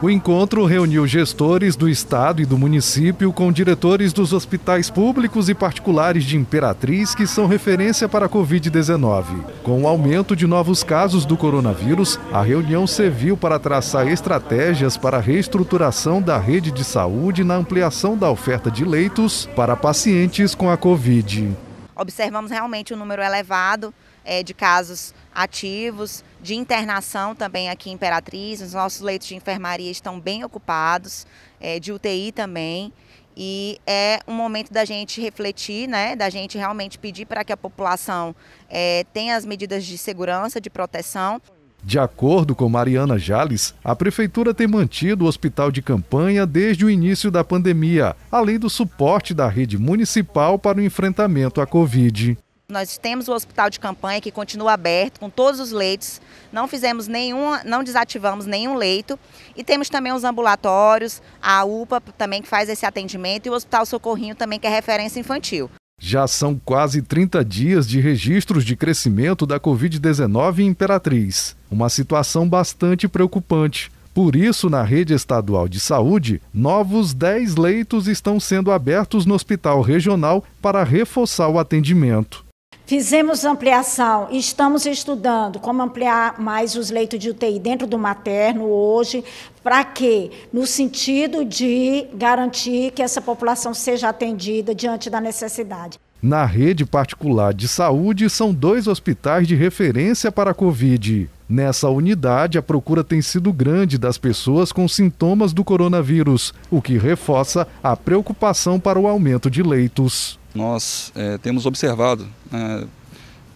O encontro reuniu gestores do estado e do município com diretores dos hospitais públicos e particulares de Imperatriz que são referência para a Covid-19. Com o aumento de novos casos do coronavírus, a reunião serviu para traçar estratégias para a reestruturação da rede de saúde na ampliação da oferta de leitos para pacientes com a Covid. Observamos realmente um número elevado eh, de casos ativos, de internação também aqui em Imperatriz, os nossos leitos de enfermaria estão bem ocupados, é, de UTI também. E é um momento da gente refletir, né, da gente realmente pedir para que a população é, tenha as medidas de segurança, de proteção. De acordo com Mariana Jales, a prefeitura tem mantido o hospital de campanha desde o início da pandemia, além do suporte da rede municipal para o enfrentamento à Covid. Nós temos o hospital de campanha que continua aberto com todos os leitos. Não fizemos nenhum, não desativamos nenhum leito e temos também os ambulatórios, a UPA também que faz esse atendimento e o Hospital Socorrinho também que é referência infantil. Já são quase 30 dias de registros de crescimento da Covid-19 em Imperatriz, uma situação bastante preocupante. Por isso, na rede estadual de saúde, novos 10 leitos estão sendo abertos no Hospital Regional para reforçar o atendimento. Fizemos ampliação e estamos estudando como ampliar mais os leitos de UTI dentro do materno hoje. Para quê? No sentido de garantir que essa população seja atendida diante da necessidade. Na rede particular de saúde, são dois hospitais de referência para a Covid. Nessa unidade, a procura tem sido grande das pessoas com sintomas do coronavírus, o que reforça a preocupação para o aumento de leitos nós é, temos observado né,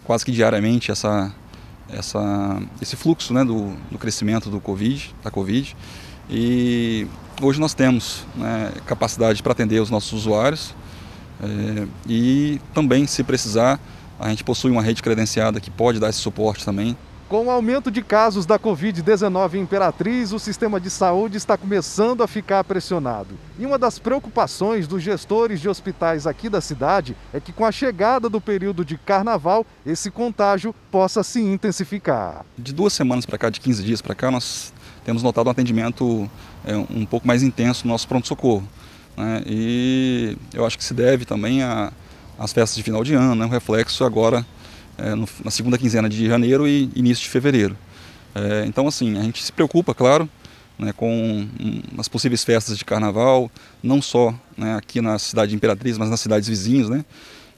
quase que diariamente essa, essa, esse fluxo né, do, do, crescimento do COVID, da Covid. E hoje nós temos né, capacidade para atender os nossos usuários é, e também, se precisar, a gente possui uma rede credenciada que pode dar esse suporte também. Com o aumento de casos da Covid-19 em Imperatriz, o sistema de saúde está começando a ficar pressionado. E uma das preocupações dos gestores de hospitais aqui da cidade é que, com a chegada do período de carnaval, esse contágio possa se intensificar. De duas semanas para cá, de 15 dias para cá, nós temos notado um atendimento é, um pouco mais intenso no nosso pronto-socorro. Né? E eu acho que se deve também às festas de final de ano, né? um reflexo agora é, no, na segunda quinzena de janeiro e início de fevereiro. É, então, assim, a gente se preocupa, claro, né, com hum, as possíveis festas de carnaval, não só né, aqui na cidade de Imperatriz, mas nas cidades vizinhas, né?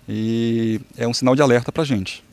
E é um sinal de alerta para a gente.